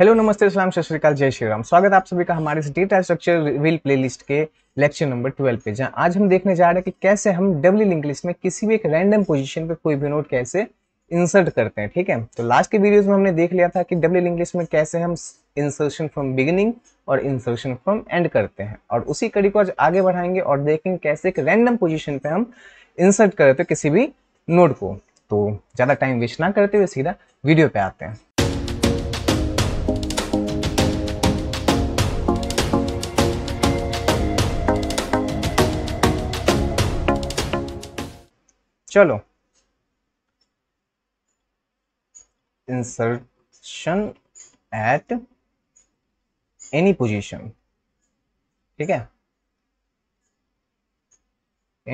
Hello नमस्ते सलाम सत श्रीकाल जय श्री राम स्वागत आप सभी का हमारे इस डेटा स्ट्रक्चर रिवील प्लेलिस्ट के लेक्चर नंबर 12 पे जहां आज हम देखने जा रहे हैं कि कैसे हम डब्ल्यू लिंक लिस्ट में किसी भी एक रैंडम पोजीशन पे कोई भी नोट कैसे इंसर्ट करते हैं ठीक है तो लास्ट के वीडियोज में हमने देख लिया था कि डब्ल्यू लिंक लिस्ट में कैसे हम इंसर्शन फ्रॉम बिगिनिंग और इंसर्शन फ्रॉम एंड करते हैं और उसी कड़ी को आज आगे बढ़ाएंगे और देखेंगे कैसे एक रैंडम पोजिशन पर हम इंसर्ट करते किसी भी नोट को तो ज़्यादा टाइम वेस्ट ना करते हुए सीधा वीडियो पे आते हैं चलो इंसर्शन एट एनी पोजिशन ठीक है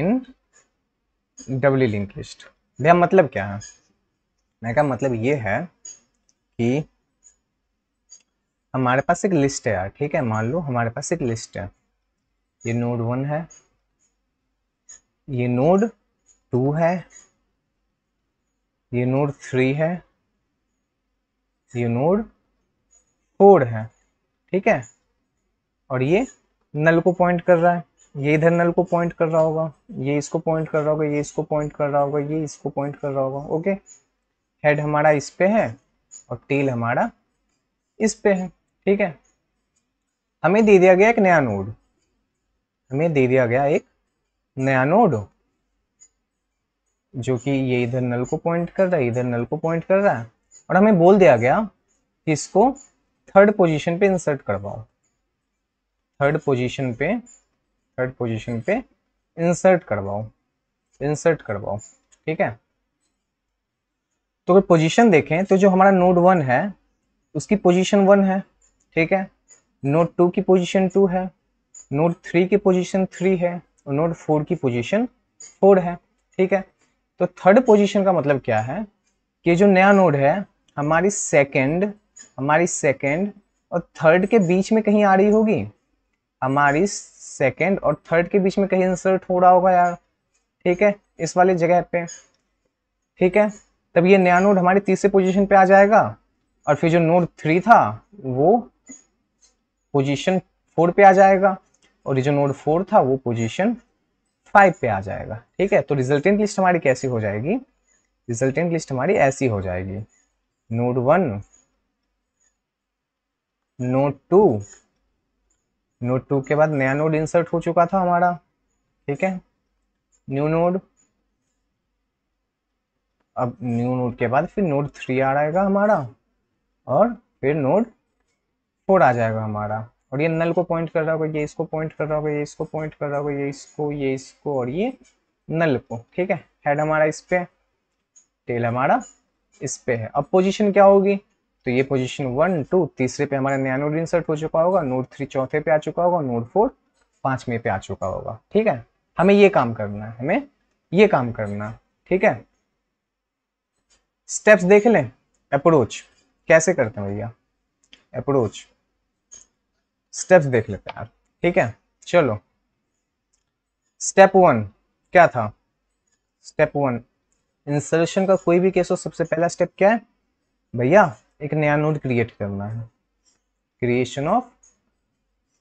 इन डब्ल्यू लिंक लिस्ट भैया मतलब क्या है मैं कहा मतलब ये है कि हमारे पास एक लिस्ट है यार ठीक है मान लो हमारे पास एक लिस्ट है ये नोड वन है ये नोड टू है ये नोड थ्री है ये नोड फोर है ठीक है और ये नल को पॉइंट कर रहा है ये इधर नल को पॉइंट कर रहा होगा ये इसको पॉइंट कर रहा होगा ये इसको पॉइंट कर रहा होगा ये इसको पॉइंट कर रहा होगा ओके हेड हमारा इस पे है और टेल हमारा इस पे है ठीक है हमें दे दिया गया एक नया नोड हमें दे दिया गया एक नया नोड जो कि ये इधर नल को पॉइंट कर रहा है इधर नल को पॉइंट कर रहा है और हमें बोल दिया गया कि इसको थर्ड पोजीशन पे इंसर्ट करवाओ थर्ड पोजीशन पे थर्ड पोजीशन पे इंसर्ट करवाओ इंसर्ट करवाओ ठीक है तो अगर पोजीशन देखें तो जो हमारा नोड वन है उसकी पोजीशन वन है ठीक है नोड टू की पोजीशन टू है नोड थ्री की पोजीशन थ्री है और नोड फोर की पोजीशन फोर है ठीक है तो थर्ड पोजीशन का मतलब क्या है कि जो नया नोड है हमारी सेकंड हमारी सेकंड और थर्ड के बीच में कहीं आ रही होगी हमारी सेकंड और थर्ड के बीच में कहीं इंसर्ट हो रहा होगा यार ठीक है इस वाली जगह पे ठीक है तब ये नया नोड हमारी तीसरे पोजीशन पे आ जाएगा और फिर जो नोड थ्री था वो पोजीशन फोर पे आ जाएगा और ये जो नोड फोर था वो पोजीशन फाइव पे आ जाएगा ठीक है तो रिजल्टेंट लिस्ट हमारी कैसी हो जाएगी रिजल्टेंट लिस्ट हमारी ऐसी हो जाएगी node one node two node two के बाद नया नोड इंसर्ट हो चुका था हमारा ठीक है न्यू नोड अब न्यू नोड के बाद फिर नोड थ्री आ जाएगा हमारा और फिर नोड फोर आ जाएगा हमारा और ये नल को पॉइंट कर रहा होगा ये इसको पॉइंट कर रहा होगा ये इसको पॉइंट कर रहा होगा ये इसको ये इसको और ये नल को ठीक है हेड हमारा इस पे टेल हमारा इस पे है अब पोजिशन क्या होगी तो ये पोजीशन वन टू तीसरे पे हमारा नया नोड इंसर्ट हो चुका होगा नोड थ्री चौथे पे आ चुका होगा नोड फोर पांचवें पे आ चुका होगा ठीक है हमें ये काम करना है हमें ये काम करना ठीक है स्टेप्स देख लें अप्रोच कैसे करते हैं भैया अप्रोच स्टेप्स देख लेते हैं यार ठीक है चलो स्टेप वन क्या था स्टेप वन इंसर्शन का कोई भी केस हो सबसे पहला स्टेप क्या है भैया एक नया नोड क्रिएट करना है क्रिएशन ऑफ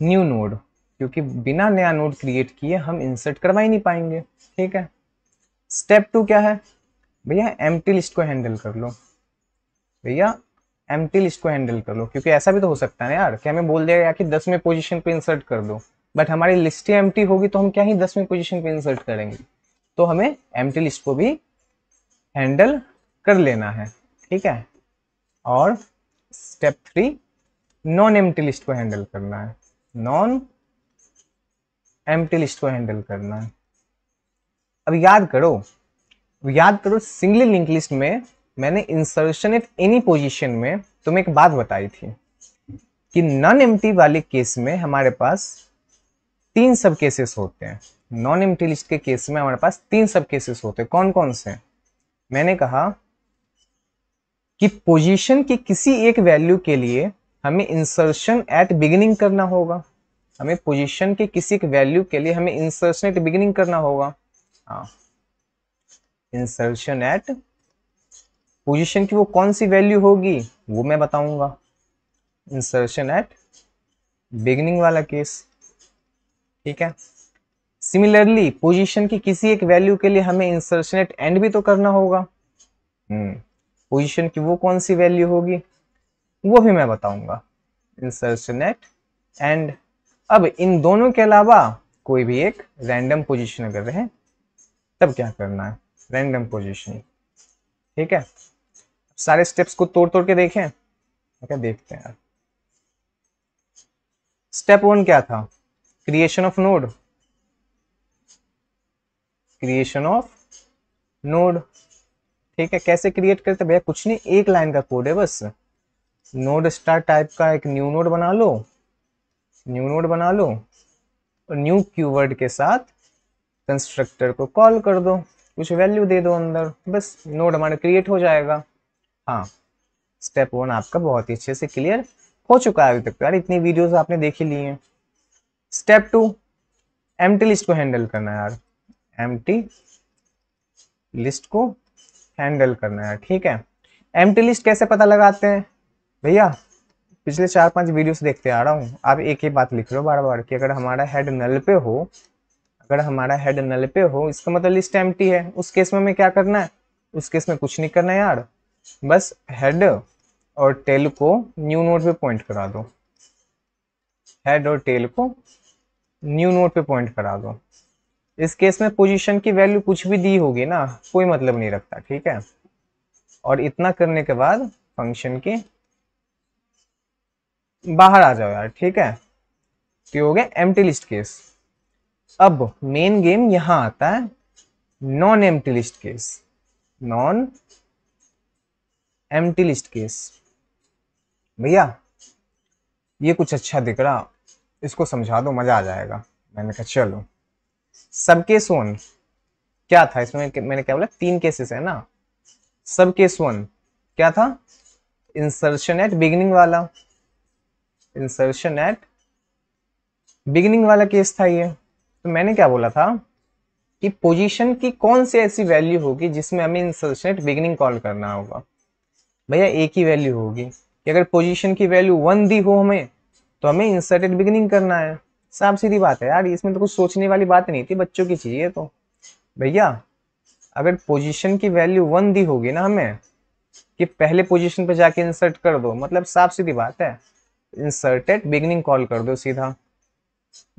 न्यू नोड क्योंकि बिना नया नोड क्रिएट किए हम इंसर्ट करवा ही नहीं पाएंगे ठीक है स्टेप टू क्या है भैया एम्प्टी लिस्ट को हैंडल कर लो भैया एम टी लिस्ट को हैंडल कर लो क्योंकि ऐसा भी तो हो सकता है यार कि हमें बोल दिया गया कि दसवें पोजिशन पर इंसर्ट कर दो बट हमारी लिस्ट ही एम होगी तो हम क्या ही दसवें पोजिशन पर इंसर्ट करेंगे तो हमें एम लिस्ट को भी हैंडल कर लेना है ठीक है और स्टेप थ्री नॉन एम लिस्ट को हैंडल करना है नॉन एम लिस्ट को हैंडल करना है अब याद करो याद करो सिंगली लिंक लिस्ट में मैंने इंसर्शन एट एनी पोजिशन में तुम्हें एक बात बताई थी कि नॉन एम वाले केस में हमारे पास तीन सब केसेस होते हैं नॉन एम लिस्ट के केस में हमारे पास तीन सब केसेस होते हैं कौन कौन से मैंने कहा कि पोजीशन की किसी एक वैल्यू के लिए हमें इंसर्शन एट बिगिनिंग करना होगा हमें पोजीशन के किसी एक वैल्यू के लिए हमें इंसर्शन एट बिगिनिंग करना होगा हाँ इंसर्शन एट पोजीशन की वो कौन सी वैल्यू होगी वो मैं बताऊंगा इंसर्शन एट बिगनिंग वाला केस ठीक है सिमिलरली पोजीशन की किसी एक वैल्यू के लिए हमें इंसर्शन एट एंड भी तो करना होगा पोजीशन हम्म, की वो कौन सी वैल्यू होगी वो भी मैं बताऊंगा इंसर्शन एट एंड अब इन दोनों के अलावा कोई भी एक रैंडम पोजीशन अगर रहे तब क्या करना है रैंडम पोजीशन ठीक है सारे स्टेप्स को तोड़ तोड़ के देखें क्या देखते हैं स्टेप वन क्या था creation of node creation of node ठीक है कैसे क्रिएट करते भैया कुछ नहीं एक लाइन का कोड है बस नोड स्टार टाइप का एक न्यू नोड बना लो न्यू नोड बना लो और न्यू क्यूवर्ड के साथ कंस्ट्रक्टर को कॉल कर दो कुछ वैल्यू दे दो अंदर बस नोड हमारा क्रिएट हो जाएगा हाँ स्टेप वन आपका बहुत ही अच्छे से क्लियर हो चुका है अभी तक तो यार इतनी वीडियोस आपने देखी ली हैं स्टेप टू एम लिस्ट को हैंडल करना है यार एम लिस्ट को हैंडल करना है ठीक है एम लिस्ट कैसे पता लगाते हैं भैया पिछले चार पांच वीडियोस देखते आ रहा हूँ आप एक ही बात लिख रहे हो बार बार कि अगर हमारा हेड नल पे हो अगर हमारा हेड नल पे हो इसका मतलब लिस्ट एम है उस केस में हमें क्या करना है उस केस में कुछ नहीं करना है यार बस हेड और टेल को न्यू नोट पे पॉइंट करा दो हेड और टेल को न्यू नोट पे पॉइंट करा दो इस केस में पोजीशन की वैल्यू कुछ भी दी होगी ना कोई मतलब नहीं रखता ठीक है और इतना करने के बाद फंक्शन के बाहर आ जाओ यार ठीक है तो हो गया एम्प्टी लिस्ट केस अब मेन गेम यहां आता है non empty list case non empty list case भैया ये कुछ अच्छा दिख रहा इसको समझा दो मज़ा आ जाएगा मैंने कहा चलो सब केस वन क्या था इसमें मैंने क्या बोला तीन केसेस है ना सब केस वन क्या था इंसर्शन एट बिगिनिंग वाला इंसर्शन एट बिगिनिंग वाला केस था ये तो मैंने क्या बोला था कि पोजीशन की कौन सी ऐसी वैल्यू होगी जिसमें हमें इंसर्शन एट बिगिनिंग कॉल करना होगा भैया ए की वैल्यू होगी कि अगर पोजीशन की वैल्यू वन दी हो हमें तो हमें इंसर्टेड बिगनिंग करना है साफ सीधी बात है यार इसमें तो कुछ सोचने वाली बात नहीं थी बच्चों की चाहिए तो भैया अगर पोजीशन की वैल्यू वन दी होगी ना हमें कि पहले पोजीशन पर जाके इंसर्ट कर दो मतलब साफ सीधी बात है इंसर्टेड बिगनिंग कॉल कर दो सीधा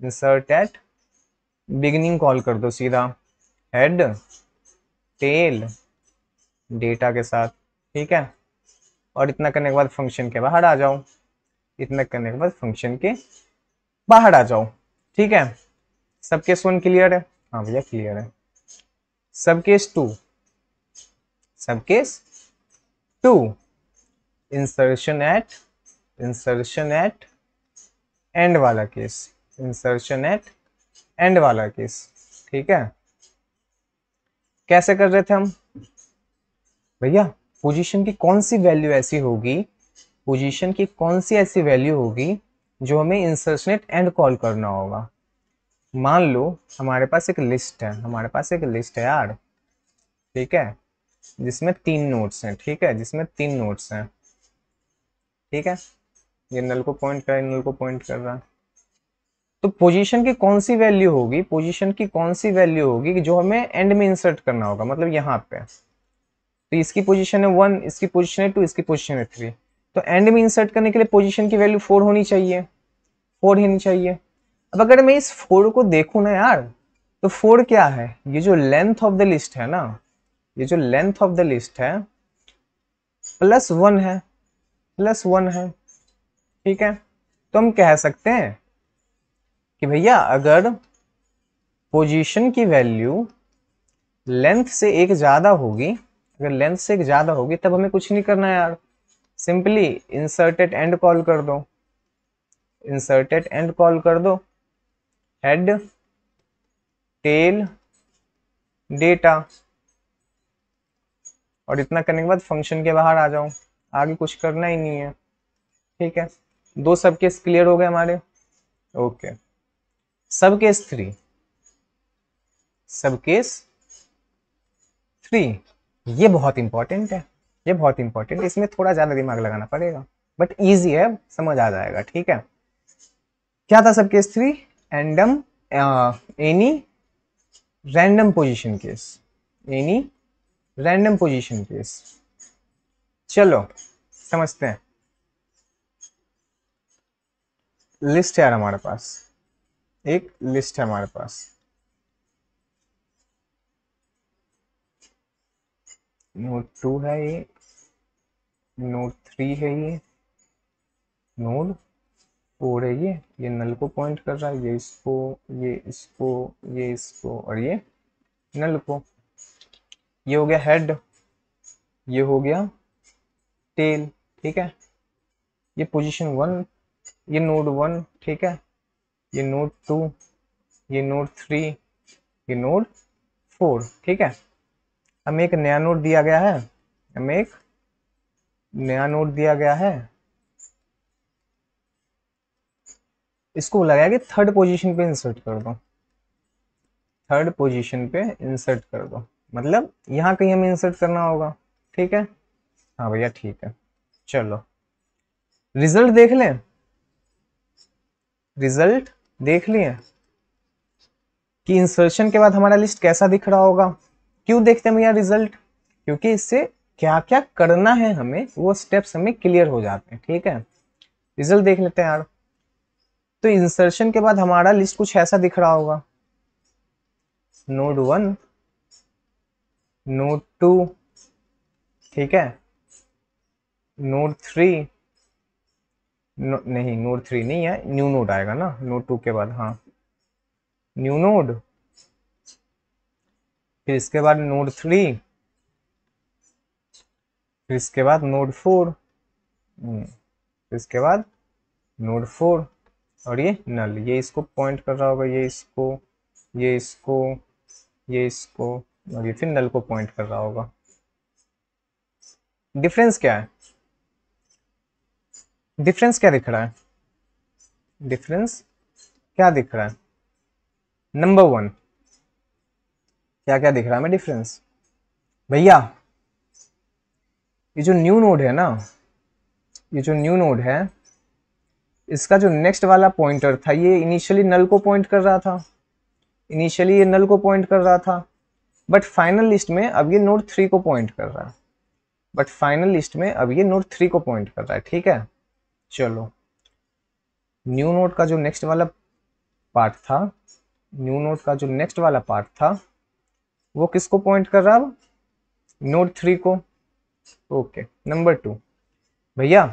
इंसर्टेड बिगनिंग कॉल कर दो सीधा हेड टेल डेटा के साथ ठीक है और इतना करने के बाद फंक्शन के बाहर आ जाओ इतना करने के बाद फंक्शन के बाहर आ जाओ ठीक है सब केस वन क्लियर है हाँ भैया क्लियर है sub case two sub case two insertion at insertion at end वाला केस इंसर्शन एट एंड वाला केस ठीक है कैसे कर रहे थे हम भैया पोजीशन की कौन सी वैल्यू ऐसी होगी पोजीशन की कौन सी ऐसी वैल्यू होगी जो हमें इंसर्शनेट एंड कॉल करना होगा मान लो हमारे पास एक लिस्ट है हमारे पास एक लिस्ट है यार ठीक है जिसमें तीन नोट्स हैं ठीक है जिसमें तीन नोट्स हैं ठीक है ये नल को पॉइंट कर नल को पॉइंट कर रहा तो पोजीशन की कौन सी वैल्यू होगी पोजीशन की कौन सी वैल्यू होगी कि जो हमें एंड में इंसर्ट करना होगा मतलब यहाँ पे तो इसकी पोजीशन है वन इसकी पोजीशन है टू इसकी पोजीशन है थ्री तो एंड में इंसर्ट करने के लिए पोजीशन की वैल्यू फोर होनी चाहिए फोर होनी चाहिए अब अगर मैं इस फोर को देखू ना यार तो फोर क्या है ये जो लेंथ ऑफ द लिस्ट है ना ये जो लेंथ ऑफ द लिस्ट है प्लस वन है प्लस वन है ठीक है तो हम कह सकते हैं कि भैया अगर पोजीशन की वैल्यू लेंथ से एक ज़्यादा होगी अगर लेंथ से ज़्यादा होगी तब हमें कुछ नहीं करना यार सिंपली इंसर्टेड एंड कॉल कर दो इंसर्टेड एंड कॉल कर दो हेड टेल डेटा और इतना करने के बाद फंक्शन के बाहर आ जाऊं आगे कुछ करना ही नहीं है ठीक है दो सब केस क्लियर हो गए हमारे okay sub case three sub case three ये बहुत इंपॉर्टेंट है ये बहुत इंपॉर्टेंट इसमें थोड़ा ज्यादा दिमाग लगाना पड़ेगा बट ईजी है समझ आ जाएगा ठीक है क्या था सब केस थ्री एंडम any random position case any random position case चलो समझते हैं लिस्ट है हमारे पास एक लिस्ट है हमारे पास नोड टू है ये नोड थ्री है ये नोड फोर है ये ये नल को पॉइंट कर रहा है ये इसको ये इसको ये इसको और ये नल को ये हो गया हेड ये हो गया टेल ठीक है ये पोजीशन वन ये नोड वन ठीक है ये नोड टू ये नोड थ्री ये नोड फोर ठीक है हमें एक नया नोट दिया गया है हमें एक नया नोट दिया गया है इसको बोला गया कि थर्ड पोजीशन पे इंसर्ट कर दो थर्ड पोजीशन पे इंसर्ट कर दो मतलब यहाँ कहीं हमें इंसर्ट करना होगा ठीक है हाँ भैया ठीक है चलो रिजल्ट देख लें रिजल्ट देख लिए कि इंसर्शन के बाद हमारा लिस्ट कैसा दिख रहा होगा क्यों देखते हैं भैया रिजल्ट क्योंकि इससे क्या क्या करना है हमें वो स्टेप्स हमें क्लियर हो जाते हैं ठीक है रिजल्ट देख लेते हैं यार तो इंसर्शन के बाद हमारा लिस्ट कुछ ऐसा दिख रहा होगा नोड वन नोड टू ठीक है नोड थ्री नो, नहीं नोड थ्री नहीं है न्यू नोड आएगा ना नोड टू के बाद हाँ न्यू नोड फिर इसके बाद नोड थ्री फिर इसके बाद नोड फोर हम्म, फिर इसके बाद नोड फोर और ये नल ये इसको पॉइंट कर रहा होगा ये इसको ये इसको ये इसको और ये फिर नल को पॉइंट कर रहा होगा डिफरेंस क्या है डिफरेंस क्या दिख रहा है डिफरेंस क्या दिख रहा है नंबर वन क्या क्या दिख रहा है डिफरेंस भैया ये जो न्यू नोड है ना ये जो न्यू नोड है इसका जो नेक्स्ट वाला पॉइंटर था ये इनिशियली नल को पॉइंट कर रहा था इनिशियली ये नल को पॉइंट कर रहा था बट फाइनल लिस्ट में अब ये नोड थ्री को पॉइंट कर रहा है बट फाइनल लिस्ट में अब ये नोड थ्री को पॉइंट कर रहा है ठीक है चलो न्यू नोड का जो नेक्स्ट वाला पार्ट था न्यू नोड का जो नेक्स्ट वाला पार्ट था वो किसको पॉइंट कर रहा है नोड थ्री को ओके नंबर टू भैया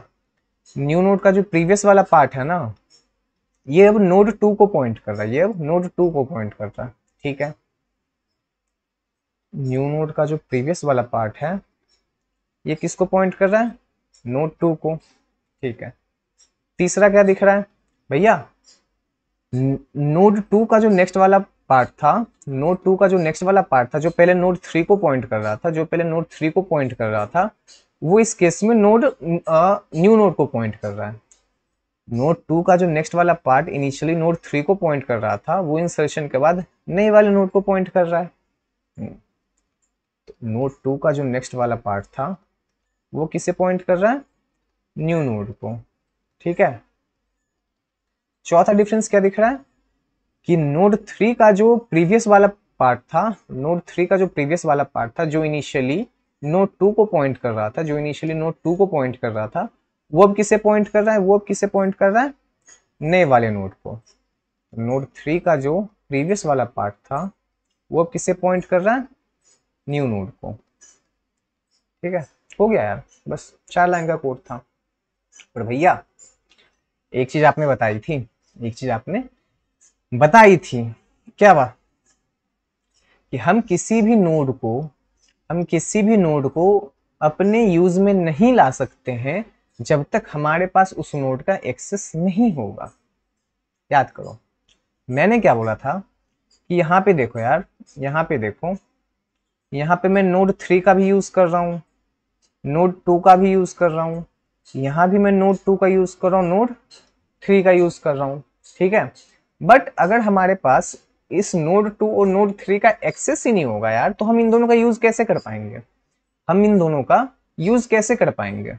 न्यू नोड का जो प्रीवियस वाला पार्ट है ना ये अब नोड टू को पॉइंट कर रहा है ये अब नोड टू को पॉइंट कर रहा है ठीक है न्यू नोड का जो प्रीवियस वाला पार्ट है ये किसको पॉइंट कर रहा है नोड टू को ठीक है तीसरा क्या दिख रहा है भैया नोड टू का जो नेक्स्ट वाला पार्ट था नोट टू का जो नेक्स्ट वाला पार्ट था जो पहले नोट थ्री को पॉइंट कर रहा था जो पहले नोट थ्री को पॉइंट कर रहा था वो इस केस में नोट न्यू नोट को पॉइंट कर रहा है नोट टू का जो नेक्स्ट वाला पार्ट इनिशियली नोट थ्री को पॉइंट कर रहा था वो इंसर्शन के बाद नए वाले नोट को पॉइंट कर रहा है नोट hmm. टू का जो नेक्स्ट वाला पार्ट था वो किसे पॉइंट कर रहा है न्यू नोट को ठीक है चौथा डिफरेंस क्या दिख रहा है कि नोड थ्री का जो प्रीवियस वाला पार्ट था नोड थ्री का जो प्रीवियस वाला पार्ट था जो इनिशियली नोड टू को पॉइंट कर रहा था जो इनिशियली नोड टू को पॉइंट कर रहा था वो अब किसे पॉइंट कर रहा है वो अब किसे पॉइंट कर रहा है नए वाले नोड को नोड थ्री का जो प्रीवियस वाला पार्ट था वो अब किसे पॉइंट कर रहा है न्यू नोड को ठीक है हो गया यार बस चार लाइन का कोड था पर भैया एक चीज आपने बताई थी एक चीज आपने बताई थी क्या बात कि हम किसी भी नोड को हम किसी भी नोड को अपने यूज में नहीं ला सकते हैं जब तक हमारे पास उस नोड का एक्सेस नहीं होगा याद करो मैंने क्या बोला था कि यहाँ पे देखो यार यहाँ पे देखो यहाँ पे मैं नोड थ्री का भी यूज़ कर रहा हूँ नोड टू का भी यूज़ कर रहा हूँ यहाँ भी मैं नोड टू का यूज़ कर रहा हूँ नोड थ्री का यूज़ कर रहा हूँ ठीक है बट अगर हमारे पास इस नोड टू और नोड थ्री का एक्सेस ही नहीं होगा यार तो हम इन दोनों का यूज कैसे कर पाएंगे हम इन दोनों का यूज कैसे कर पाएंगे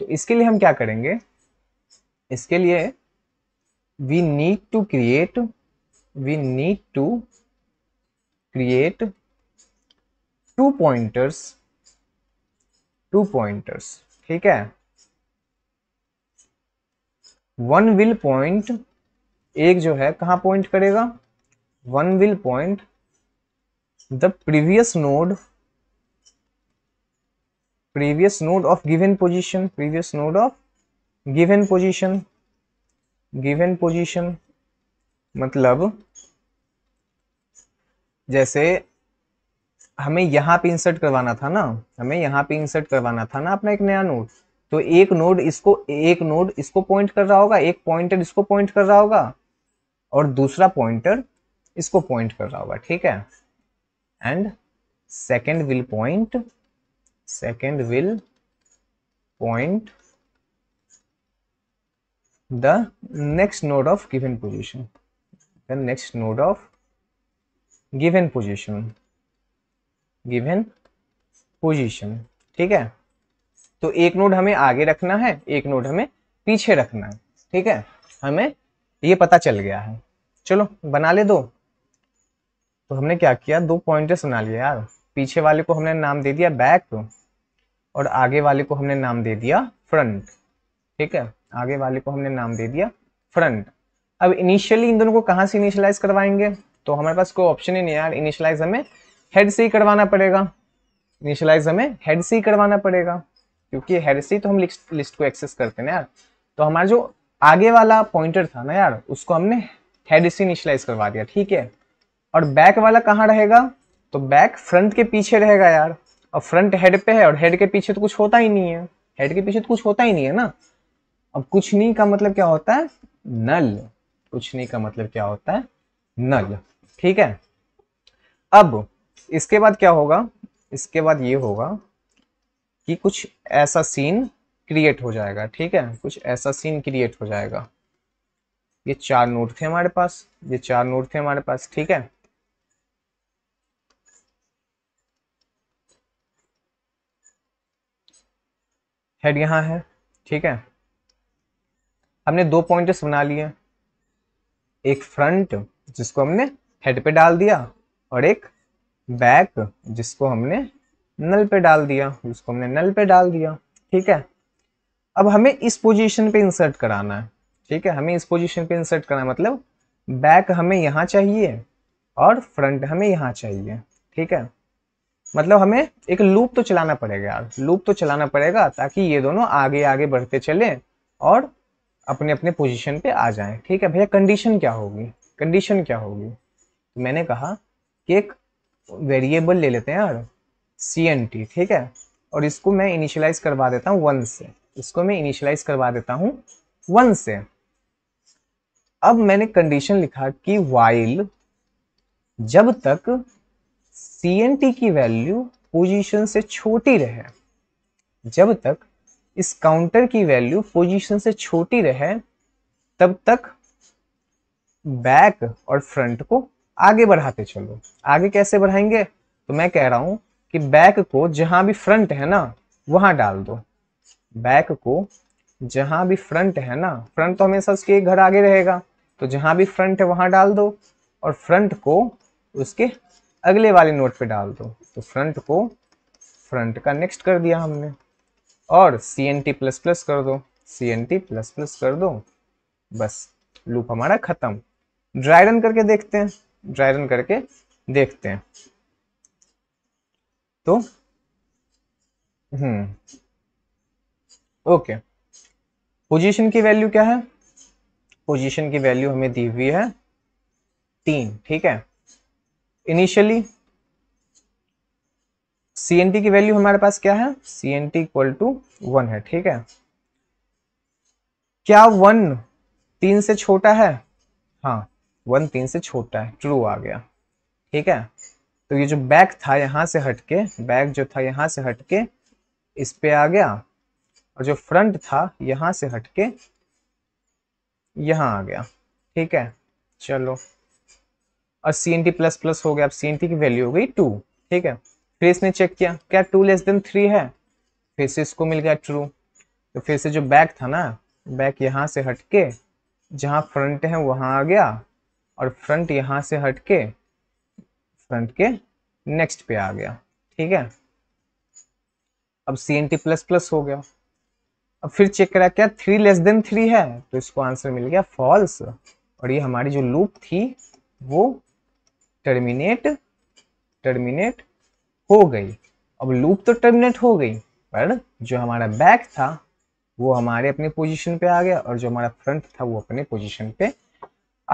तो इसके लिए हम क्या करेंगे इसके लिए we need to create we need to create two pointers two pointers ठीक है वन विल पॉइंट एक जो है कहां पॉइंट करेगा one will point the previous node previous node of given position previous node of given position given position मतलब जैसे हमें यहां पे इंसर्ट करवाना था ना हमें यहां पे इंसर्ट करवाना था ना अपना एक नया नोड तो एक नोड इसको एक नोड इसको पॉइंट कर रहा होगा एक पॉइंटर इसको पॉइंट कर रहा होगा और दूसरा पॉइंटर इसको पॉइंट कर रहा होगा ठीक है and second will point second will point the next node of given position the next node of given position given position ठीक है तो एक नोड हमें आगे रखना है एक नोड हमें पीछे रखना है ठीक है हमें ये पता चल गया है चलो बना ले दो तो हमने क्या किया दो पॉइंटर्स बना लिया यार पीछे वाले को हमने नाम दे दिया बैक और आगे वाले को हमने नाम दे दिया फ्रंट ठीक है आगे वाले को हमने नाम दे दिया फ्रंट अब इनिशियली इन दोनों को कहाँ से इनिशियलाइज करवाएंगे तो हमारे पास कोई ऑप्शन ही नहीं यार इनिशियलाइज हमें हेड से ही करवाना पड़ेगा इनिशियलाइज हमें हेड से ही करवाना पड़ेगा क्योंकि हेड से ही तो हम लिस्ट, को एक्सेस करते हैं ना यार तो हमारा जो आगे वाला पॉइंटर था ना यार उसको हमने हेड से इनिशलाइज करवा दिया ठीक है और बैक वाला कहाँ रहेगा तो बैक फ्रंट के पीछे रहेगा यार और फ्रंट हेड पे है और हेड के पीछे तो कुछ होता ही नहीं है हेड के पीछे तो कुछ होता ही नहीं है ना अब कुछ नहीं का मतलब क्या होता है नल कुछ नहीं का मतलब क्या होता है नल ठीक है अब इसके बाद क्या होगा इसके बाद ये होगा कि कुछ ऐसा सीन क्रिएट हो जाएगा ठीक है कुछ ऐसा सीन क्रिएट हो जाएगा ये चार नोट थे हमारे पास ये चार नोट थे हमारे पास ठीक है हेड यहां है ठीक है हमने दो पॉइंटर्स बना लिए एक फ्रंट जिसको हमने हेड पे डाल दिया और एक बैक जिसको हमने नल पे डाल दिया जिसको हमने नल पे डाल दिया ठीक है अब हमें इस पोजीशन पे इंसर्ट कराना है ठीक है हमें इस पोजीशन पे इंसर्ट करना मतलब बैक हमें यहाँ चाहिए और फ्रंट हमें यहाँ चाहिए ठीक है मतलब हमें एक लूप तो चलाना पड़ेगा यार लूप तो चलाना पड़ेगा ताकि ये दोनों आगे आगे बढ़ते चले और अपने अपने पोजिशन पे आ जाए ठीक है भैया कंडीशन क्या होगी कंडीशन क्या होगी मैंने कहा कि एक वेरिएबल ले लेते हैं यार सी एन टी ठीक है और इसको मैं इनिशियलाइज करवा देता हूँ वन से इसको मैं इनिशियलाइज करवा देता हूँ वन से अब मैंने कंडीशन लिखा कि वाइल जब तक सी की वैल्यू पोजीशन से छोटी रहे जब तक इस काउंटर की वैल्यू पोजीशन से छोटी रहे तब तक बैक और फ्रंट को आगे बढ़ाते चलो आगे कैसे बढ़ाएंगे तो मैं कह रहा हूं कि बैक को जहां भी फ्रंट है ना वहां डाल दो बैक को जहां भी फ्रंट है ना फ्रंट तो हमेशा उसके एक घर आगे रहेगा तो जहां भी फ्रंट है वहां डाल दो और फ्रंट को उसके अगले वाले नोट पे डाल दो तो फ्रंट को फ्रंट का नेक्स्ट कर दिया हमने और C N T plus plus कर दो C N T plus plus कर दो बस लूप हमारा खत्म ड्राई रन करके देखते हैं ड्राई रन करके देखते हैं तो हम्म ओके पोजीशन की वैल्यू क्या है पोजीशन की वैल्यू हमें दी हुई है तीन ठीक है इनिशियली सी एन टी की वैल्यू हमारे पास क्या है C N T equal to one है ठीक है क्या वन तीन से छोटा है हाँ वन तीन से छोटा है ट्रू आ गया ठीक है तो ये जो बैक था यहां से हटके बैक जो था यहां से हटके इस पे आ गया और जो फ्रंट था यहां से हटके यहाँ आ गया ठीक है चलो और C N T plus plus हो गया अब सी एन टी की वैल्यू हो गई टू ठीक है फिर इसने चेक किया क्या टू लेस देन थ्री है फिर से इसको मिल गया ट्रू तो फिर से जो बैक था ना बैक यहाँ से हट के जहाँ फ्रंट है वहाँ आ गया और फ्रंट यहाँ से हट के फ्रंट के नेक्स्ट पे आ गया ठीक है अब C N T plus plus हो गया अब फिर चेक करा क्या थ्री लेस देन थ्री है तो इसको आंसर मिल गया फॉल्स और ये हमारी जो लूप थी वो टर्मिनेट टर्मिनेट हो गई अब लूप तो टर्मिनेट हो गई पर जो हमारा बैक था वो हमारे अपने पोजीशन पे आ गया और जो हमारा फ्रंट था वो अपने पोजीशन पे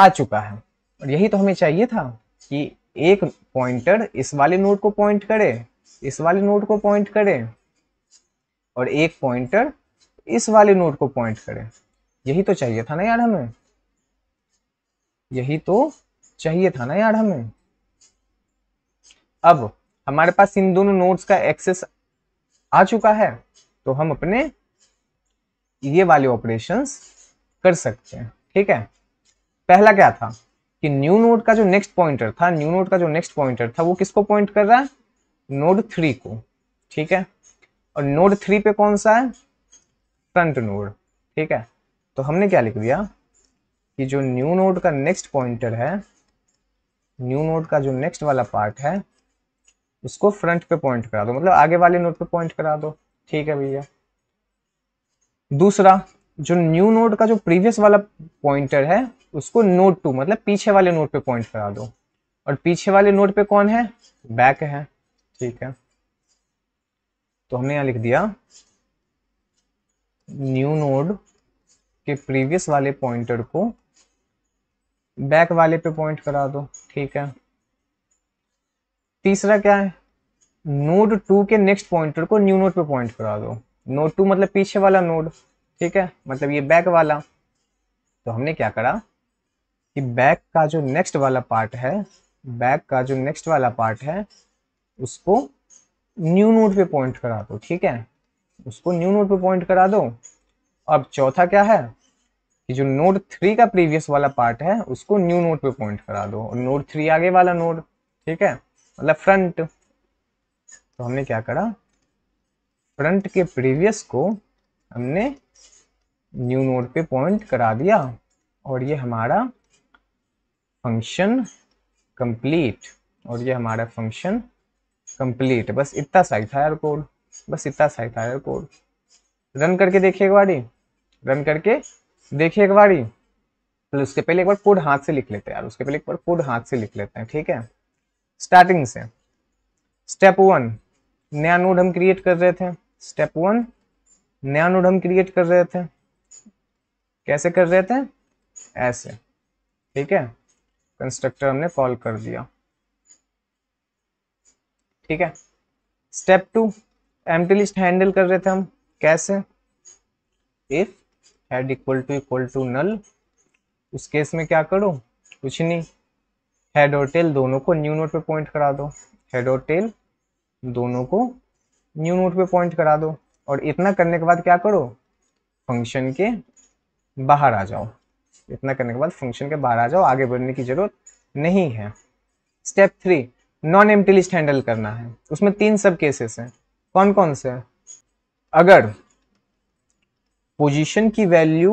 आ चुका है और यही तो हमें चाहिए था कि एक पॉइंटर इस वाले नोट को पॉइंट करे इस वाले नोट को पॉइंट करे और एक पॉइंटर इस वाले नोट को पॉइंट करें यही तो चाहिए था ना यार हमें यही तो चाहिए था ना यार हमें अब हमारे पास इन दोनों नोट्स का एक्सेस आ चुका है तो हम अपने ये वाले ऑपरेशंस कर सकते हैं ठीक है पहला क्या था कि न्यू नोट का जो नेक्स्ट पॉइंटर था न्यू नोट का जो नेक्स्ट पॉइंटर था वो किसको पॉइंट कर रहा है नोड थ्री को ठीक है और नोड थ्री पे कौन सा है फ्रंट नोड ठीक है तो हमने क्या लिख दिया कि जो न्यू नोड का नेक्स्ट पॉइंटर है न्यू नोड का जो नेक्स्ट वाला पार्ट है उसको फ्रंट पे पॉइंट करा दो मतलब आगे वाले नोड पे पॉइंट करा दो ठीक है भैया दूसरा जो न्यू नोड का जो प्रीवियस वाला पॉइंटर है उसको नोड टू मतलब पीछे वाले नोड पे पॉइंट करा दो और पीछे वाले नोड पे कौन है बैक है ठीक है तो हमने यहां लिख दिया न्यू नोड के प्रीवियस वाले पॉइंटर को बैक वाले पे पॉइंट करा दो ठीक है तीसरा क्या है नोड टू के नेक्स्ट पॉइंटर को न्यू नोड पे पॉइंट करा दो नोड टू मतलब पीछे वाला नोड ठीक है मतलब ये बैक वाला तो हमने क्या करा कि बैक का जो नेक्स्ट वाला पार्ट है बैक का जो नेक्स्ट वाला पार्ट है उसको न्यू नोड पे पॉइंट करा दो ठीक है उसको न्यू नोड पे पॉइंट करा दो अब चौथा क्या है कि जो नोड थ्री का प्रीवियस वाला पार्ट है उसको न्यू नोड पे पॉइंट करा दो और नोड थ्री आगे वाला नोड ठीक है मतलब फ्रंट तो हमने क्या करा फ्रंट के प्रीवियस को हमने न्यू नोड पे पॉइंट करा दिया और ये हमारा फंक्शन कंप्लीट और ये हमारा फंक्शन कंप्लीट बस इतना ही था यार कोड बस इतना सही था कोड रन करके देखिए एक बारी रन करके देखिए एक बारी पहले उसके पहले एक बार कोड हाथ से लिख लेते हैं यार उसके पहले एक बार कोड हाथ से लिख लेते हैं ठीक है स्टार्टिंग से स्टेप वन नया नोड हम क्रिएट कर रहे थे स्टेप वन नया नोड हम क्रिएट कर रहे थे कैसे कर रहे थे ऐसे ठीक है कंस्ट्रक्टर हमने कॉल कर दिया ठीक है step two empty list handle कर रहे थे हम कैसे if head equal to equal to null उस केस में क्या करो कुछ नहीं हेड और टेल दोनों को न्यू नोट पे पॉइंट करा दो हेड और टेल दोनों को न्यू नोट पे पॉइंट करा दो और इतना करने के बाद क्या करो फंक्शन के बाहर आ जाओ इतना करने के बाद फंक्शन के बाहर आ जाओ आगे बढ़ने की जरूरत नहीं है step three non empty list handle करना है उसमें तीन सब केसेस हैं कौन कौन से अगर पोजीशन की वैल्यू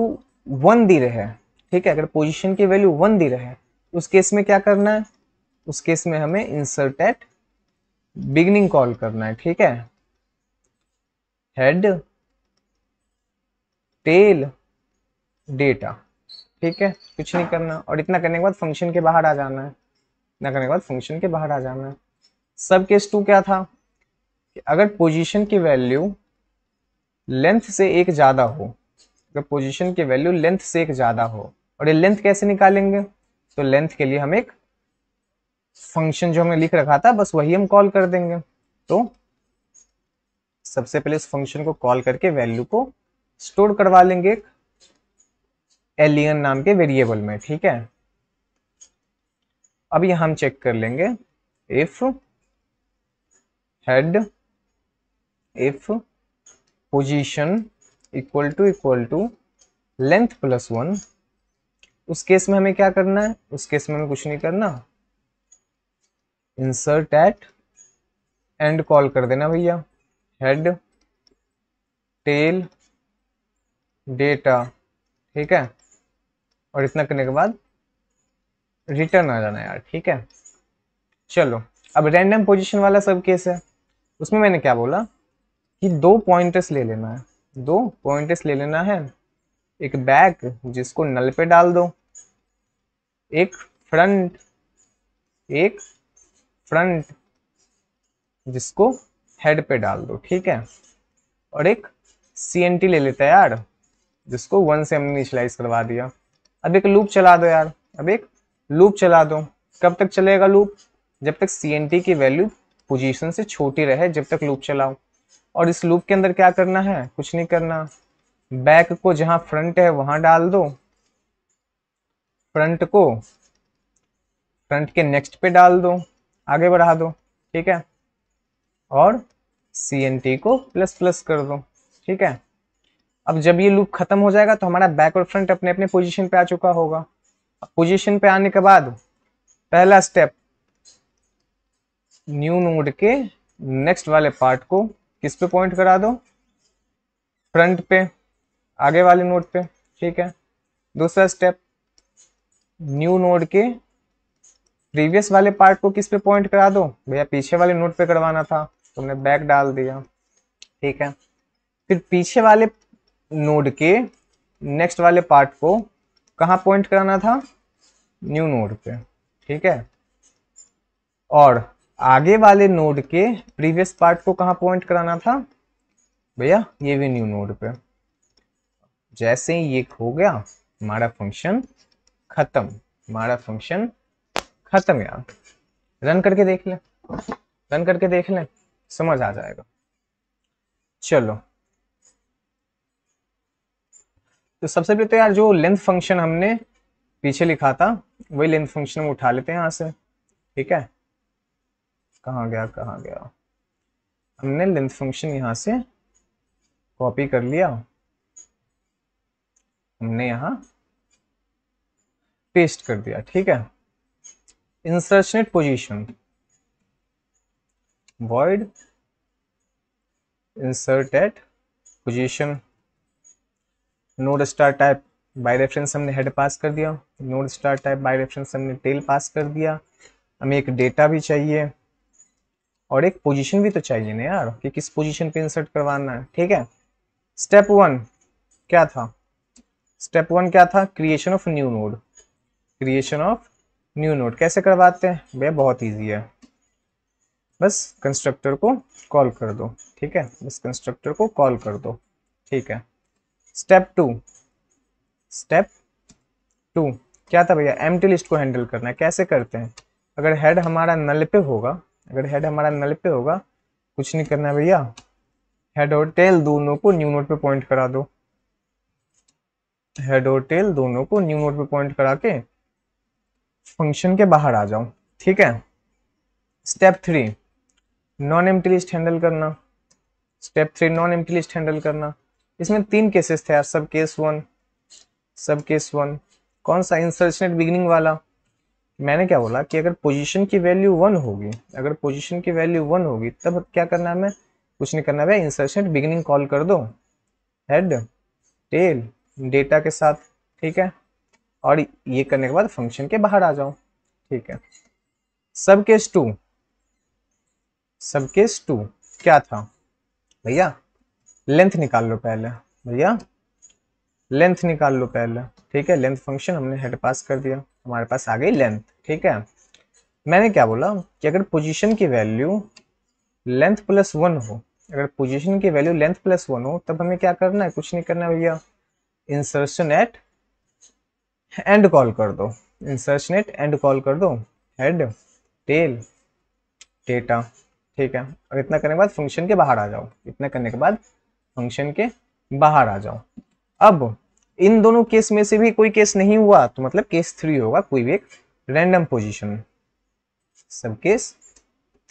वन दी रहे ठीक है अगर पोजीशन की वैल्यू वन दी रहे उस केस में क्या करना है उस केस में हमें इंसर्ट एट बिगनिंग कॉल करना है ठीक है हेड टेल डेटा ठीक है कुछ नहीं करना और इतना करने के बाद फंक्शन के बाहर आ जाना है इतना करने के बाद फंक्शन के बाहर आ जाना है सब केस टू क्या था कि अगर पोजीशन की वैल्यू लेंथ से एक ज़्यादा हो अगर पोजीशन की वैल्यू लेंथ से एक ज़्यादा हो और ये लेंथ कैसे निकालेंगे तो लेंथ के लिए हम एक फंक्शन जो हमने लिख रखा था बस वही हम कॉल कर देंगे तो सबसे पहले इस फंक्शन को कॉल करके वैल्यू को स्टोर करवा लेंगे एक एलियन नाम के वेरिएबल में ठीक है अब यह हम चेक कर लेंगे if head if position equal to equal to length plus one उस केस में हमें क्या करना है उस केस में हमें कुछ नहीं करना इंसर्ट एट एंड कॉल कर देना भैया हेड टेल डेटा ठीक है और इतना करने के बाद रिटर्न आ जाना यार ठीक है चलो अब रैंडम पोजीशन वाला सब केस है उसमें मैंने क्या बोला कि दो पॉइंटर्स ले लेना है दो पॉइंटर्स ले लेना है एक बैक जिसको नल पे डाल दो एक फ्रंट एक फ्रंट जिसको हेड पे डाल दो ठीक है और एक सी एन टी ले लेता है यार जिसको वन से हमने इनिशलाइज करवा दिया अब एक लूप चला दो यार अब एक लूप चला दो कब तक चलेगा लूप जब तक सी एन टी की वैल्यू पोजीशन से छोटी रहे जब तक लूप चलाओ और इस लूप के अंदर क्या करना है कुछ नहीं करना बैक को जहां फ्रंट है वहां डाल दो फ्रंट को फ्रंट के नेक्स्ट पे डाल दो आगे बढ़ा दो ठीक है और सी एन टी को प्लस प्लस कर दो ठीक है अब जब ये लूप खत्म हो जाएगा तो हमारा बैक और फ्रंट अपने अपने पोजीशन पे आ चुका होगा पोजीशन पे आने के बाद पहला स्टेप न्यू नोड के नेक्स्ट वाले पार्ट को किस पे पॉइंट करा दो फ्रंट पे आगे वाले नोड पे ठीक है दूसरा स्टेप न्यू नोड के प्रीवियस वाले पार्ट को किस पे पॉइंट करा दो भैया पीछे वाले नोड पे करवाना था तुमने बैक डाल दिया ठीक है फिर पीछे वाले नोड के नेक्स्ट वाले पार्ट को कहा पॉइंट कराना था न्यू नोड पे ठीक है और आगे वाले नोड के प्रीवियस पार्ट को कहा पॉइंट कराना था भैया ये भी न्यू नोड पे जैसे ही ये हो गया हमारा फंक्शन खत्म हमारा फंक्शन खत्म यार रन करके देख ले रन करके देख ले समझ आ जाएगा चलो तो सबसे पहले तो यार जो लेंथ फंक्शन हमने पीछे लिखा था वही लेंथ फंक्शन हम उठा लेते हैं यहां से ठीक है कहाँ गया कहाँ गया हमने लेंथ फंक्शन यहाँ से कॉपी कर लिया हमने यहाँ पेस्ट कर दिया ठीक है insertion at position void insert at position node star type by reference हमने हेड पास कर दिया node star type by reference हमने टेल पास कर दिया हमें एक डेटा भी चाहिए और एक पोजीशन भी तो चाहिए ना यार कि किस पोजीशन पे इंसर्ट करवाना है ठीक है स्टेप वन क्या था स्टेप वन क्या था creation of new node creation of new node कैसे करवाते हैं भैया बहुत ईजी है बस कंस्ट्रक्टर को कॉल कर दो ठीक है बस कंस्ट्रक्टर को कॉल कर दो ठीक है स्टेप टू स्टेप टू क्या था भैया एम्प्टी लिस्ट को हैंडल करना है कैसे करते हैं अगर हेड हमारा नल पे होगा अगर हेड हमारा नल पे होगा कुछ नहीं करना भैया हेड और टेल दोनों को न्यू नोट पे पॉइंट करा दो हेड और टेल दोनों को न्यू नोट पे पॉइंट करा के फंक्शन के बाहर आ जाओ ठीक है step three non empty list handle करना step three non empty list handle करना इसमें तीन केसेस थे यार sub case one sub case one कौन सा इंसर्शनेट बिगिनिंग वाला मैंने क्या बोला कि अगर पोजीशन की वैल्यू वन होगी अगर पोजीशन की वैल्यू वन होगी तब क्या करना है कुछ नहीं करना भाई इंसर्शन बिगिनिंग कॉल कर दो हेड टेल डेटा के साथ ठीक है और ये करने के बाद फंक्शन के बाहर आ जाओ ठीक है sub case two sub case two क्या था भैया लेंथ निकाल लो पहले भैया लेंथ निकाल लो पहले ठीक है लेंथ फंक्शन हमने हेड पास कर दिया हमारे पास आ गई लेंथ ठीक है मैंने क्या बोला कि अगर पोजीशन की वैल्यू लेंथ प्लस वन हो अगर पोजीशन की वैल्यू लेंथ प्लस वन हो तब हमें क्या करना है कुछ नहीं करना भैया इंसर्शन एट एंड कॉल कर दो इंसर्शन एट एंड कॉल कर दो हेड टेल डेटा ठीक है और इतना करने के बाद फंक्शन के बाहर आ जाओ इतना करने के बाद फंक्शन के बाहर आ जाओ अब इन दोनों केस में से भी कोई केस नहीं हुआ तो मतलब केस थ्री होगा कोई भी एक random position sub case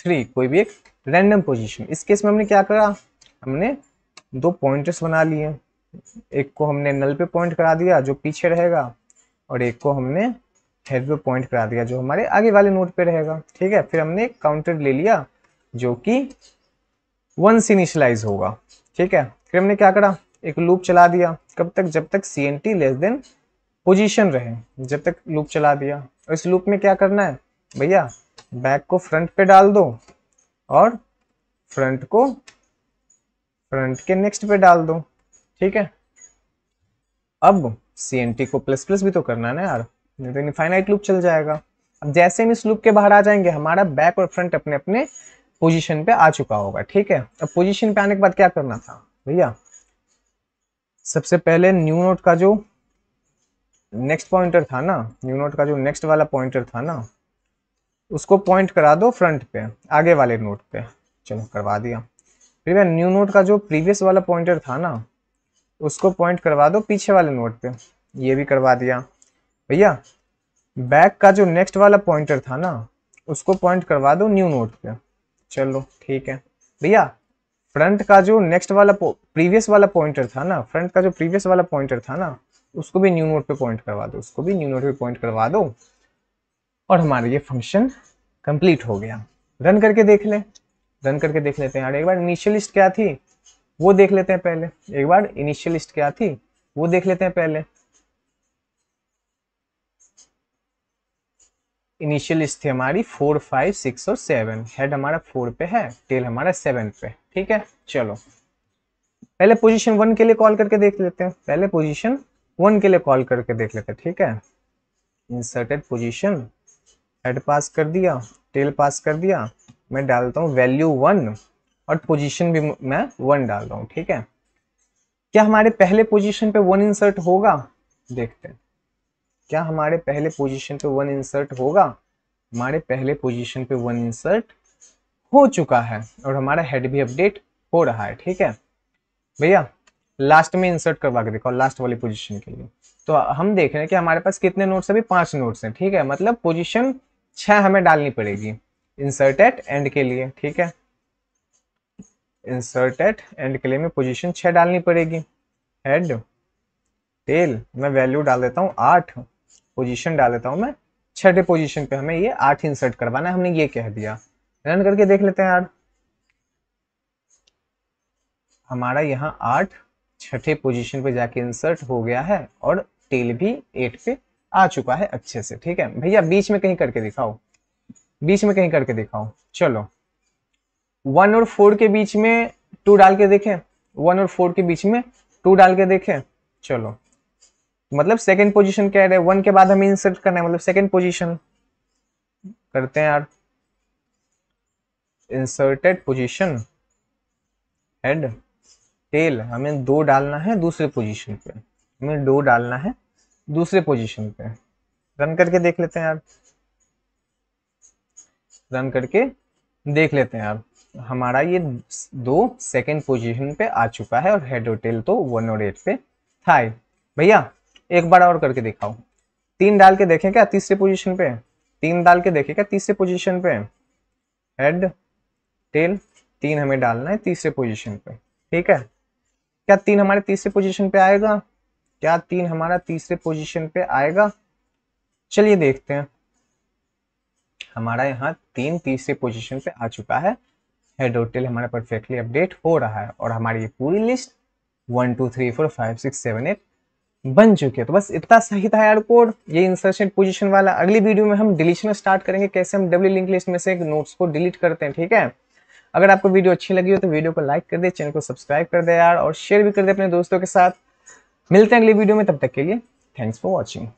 three कोई भी एक रैंडम पोजिशन इस केस में हमने क्या करा हमने दो पॉइंटर्स बना लिए एक को हमने नल पे पॉइंट करा दिया जो पीछे रहेगा और एक को हमने हेड पे पॉइंट करा दिया जो हमारे आगे वाले नोट पे रहेगा ठीक है फिर हमने एक काउंटर ले लिया जो कि वन सीनिशलाइज इनिशलाइज होगा ठीक है फिर हमने क्या करा एक लूप चला दिया कब तक जब तक C N T less than position रहे जब तक लूप चला दिया और इस लूप में क्या करना है भैया बैक को फ्रंट पे डाल दो और फ्रंट को फ्रंट के नेक्स्ट पे डाल दो ठीक है अब सी एन टी को प्लस प्लस भी तो करना है ना यार नहीं तो इनफाइनाइट लूप चल जाएगा अब जैसे हम इस लूप के बाहर आ जाएंगे हमारा बैक और फ्रंट अपने अपने पोजीशन पे आ चुका होगा ठीक है अब पोजीशन पे आने के बाद क्या करना था भैया सबसे पहले न्यू नोट का जो नेक्स्ट पॉइंटर था ना न्यू नोट का जो नेक्स्ट वाला पॉइंटर था ना उसको पॉइंट करा दो फ्रंट पे आगे वाले नोट पे चलो करवा दिया फिर मैं न्यू नोट का जो प्रीवियस वाला पॉइंटर था ना उसको पॉइंट करवा दो पीछे वाले नोट पे ये भी करवा दिया भैया बैक का जो नेक्स्ट वाला पॉइंटर था ना उसको पॉइंट करवा दो न्यू नोट पे चलो ठीक है भैया फ्रंट का जो नेक्स्ट वाला प्रीवियस वाला पॉइंटर था ना फ्रंट का जो प्रीवियस वाला पॉइंटर था ना उसको भी न्यू नोट पे पॉइंट करवा दो उसको भी न्यू नोट पे पॉइंट करवा दो और हमारा ये फंक्शन कंप्लीट हो गया रन करके देख लें रन करके देख लेते हैं यार एक बार इनिशियल लिस्ट क्या थी वो देख लेते हैं पहले एक बार इनिशियल लिस्ट क्या थी वो देख लेते हैं पहले इनिशियल लिस्ट थी हमारी फोर फाइव सिक्स और सेवन हेड हमारा फोर पे है टेल हमारा सेवन पे ठीक है चलो पहले पोजीशन वन के लिए कॉल करके देख लेते हैं पहले पोजीशन वन के लिए कॉल करके देख लेते हैं ठीक है इंसर्टेड पोजीशन हेड पास कर दिया टेल पास कर दिया मैं डालता हूँ वैल्यू वन और पोजीशन भी मैं वन डाल रहा हूँ ठीक है क्या हमारे पहले पोजीशन पे वन इंसर्ट होगा देखते हैं क्या हमारे पहले पोजीशन पे वन इंसर्ट होगा हमारे पहले पोजीशन पे वन इंसर्ट हो चुका है और हमारा हेड भी अपडेट हो रहा है ठीक है भैया लास्ट में इंसर्ट करवा के देखो लास्ट वाली पोजीशन के लिए तो हम देख रहे हैं कि हमारे पास कितने नोट्स अभी पांच नोट्स हैं ठीक है मतलब पोजीशन छह हमें डालनी पड़ेगी इंसर्ट एट एंड के लिए ठीक है इंसर्ट एट एंड के लिए में पोजिशन छह डालनी पड़ेगी हेड टेल मैं वैल्यू डाल देता हूँ आठ पोजिशन डाल देता हूँ मैं छठे पोजीशन पे हमें ये आठ इंसर्ट करवाना है हमने ये कह दिया रन करके देख लेते हैं यार हमारा यहाँ आठ छठे पोजीशन पे जाके इंसर्ट हो गया है और टेल भी एट पे आ चुका है अच्छे से ठीक है भैया बीच में कहीं करके दिखाओ बीच में कहीं करके दिखाओ चलो वन और फोर के बीच में टू डाल के देखें वन और फोर के बीच में टू डाल के देखें चलो मतलब सेकंड पोजीशन कह रहे हैं वन के बाद हमें इंसर्ट करना है मतलब सेकंड पोजीशन करते हैं यार इंसर्टेड पोजिशन हेड टेल हमें दो डालना है दूसरे पोजिशन पे हमें दो डालना है दूसरे पोजिशन पे रन करके देख लेते हैं आप रन करके देख लेते हैं आप हमारा ये दो सेकंड पोजीशन पे आ चुका है और हेड और टेल तो वन और एट पे था भैया एक बार और करके दिखाओ तीन डाल के देखें क्या तीसरे पोजीशन पे तीन डाल के देखें क्या तीसरे पोजीशन पे हेड टेन तीन हमें डालना है तीसरे पोजीशन पे ठीक है क्या तीन हमारे तीसरे पोजीशन पे आएगा क्या तीन हमारा तीसरे पोजीशन पे आएगा चलिए देखते हैं हमारा यहाँ तीन तीसरे पोजीशन पे आ चुका है हेड और टेल हमारा परफेक्टली अपडेट हो रहा है और हमारी ये पूरी list one two three four five six seven eight बन चुके हैं तो बस इतना सही था यार कोड ये इंसर्शन पोजीशन वाला अगली वीडियो में हम डिलीशन स्टार्ट करेंगे कैसे हम डब्ल्यू लिंक लिस्ट में से नोट्स को डिलीट करते हैं ठीक है अगर आपको वीडियो अच्छी लगी हो तो वीडियो को लाइक कर दे चैनल को सब्सक्राइब कर दे यार और शेयर भी कर दे अपने दोस्तों के साथ मिलते हैं अगली वीडियो में तब तक के लिए थैंक्स फॉर वॉचिंग